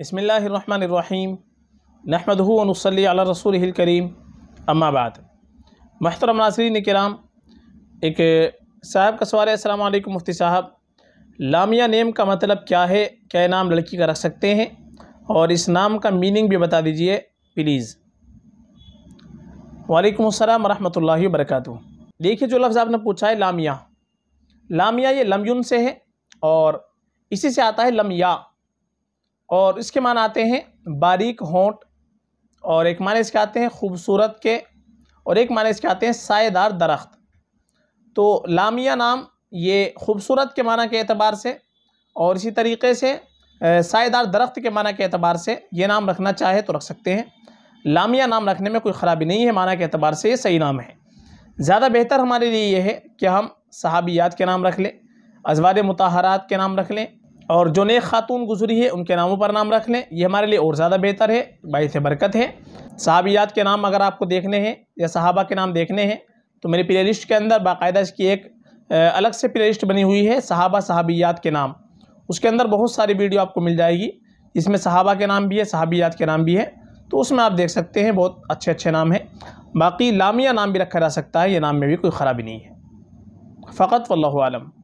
بسم اللہ الرحمن الرحیم نحمد نصلی علی رسول کریم اما بعد محترم ناظرین کرام ایک صاحب کا سوال ہے السلام علیکم مفتی صاحب لامیہ نیم کا مطلب کیا ہے کیا نام لڑکی کا رکھ سکتے ہیں اور اس نام کا میننگ بھی بتا دیجئے پلیز وعلیکم السلام ورحمۃ اللہ وبرکاتہ دیکھیے جو لفظ آپ نے پوچھا ہے لامیہ لامیہ یہ لمیون سے ہے اور اسی سے آتا ہے لمیہ اور اس کے معنی آتے ہیں باریک ہونٹ اور ایک معنی اس کے آتے ہیں خوبصورت کے اور ایک معنی اس کے آتے ہیں سائے دار درخت تو لامیہ نام یہ خوبصورت کے معنی کے اعتبار سے اور اسی طریقے سے سائے دار درخت کے معنی کے اعتبار سے یہ نام رکھنا چاہے تو رکھ سکتے ہیں لامیہ نام رکھنے میں کوئی خرابی نہیں ہے معنی کے اعتبار سے یہ صحیح نام ہے زیادہ بہتر ہمارے لیے یہ ہے کہ ہم صحابیات کے نام رکھ لیں ازوار متحرات کے نام رکھ لیں اور جو نیک خاتون گزری ہے ان کے ناموں پر نام رکھ لیں یہ ہمارے لیے اور زیادہ بہتر ہے باعث برکت ہے صحابیات کے نام اگر آپ کو دیکھنے ہیں یا صحابہ کے نام دیکھنے ہیں تو میری پلے لسٹ کے اندر باقاعدہ اس کی ایک الگ سے پلے لسٹ بنی ہوئی ہے صحابہ صحابیات کے نام اس کے اندر بہت ساری ویڈیو آپ کو مل جائے گی اس میں صحابہ کے نام بھی ہے صحابیات کے نام بھی ہے تو اس میں آپ دیکھ سکتے ہیں بہت اچھے اچھے نام ہیں باقی لامیہ نام بھی رکھا جا سکتا ہے یہ نام میں بھی کوئی خرابی نہیں ہے فقط واللہ اللہ عالم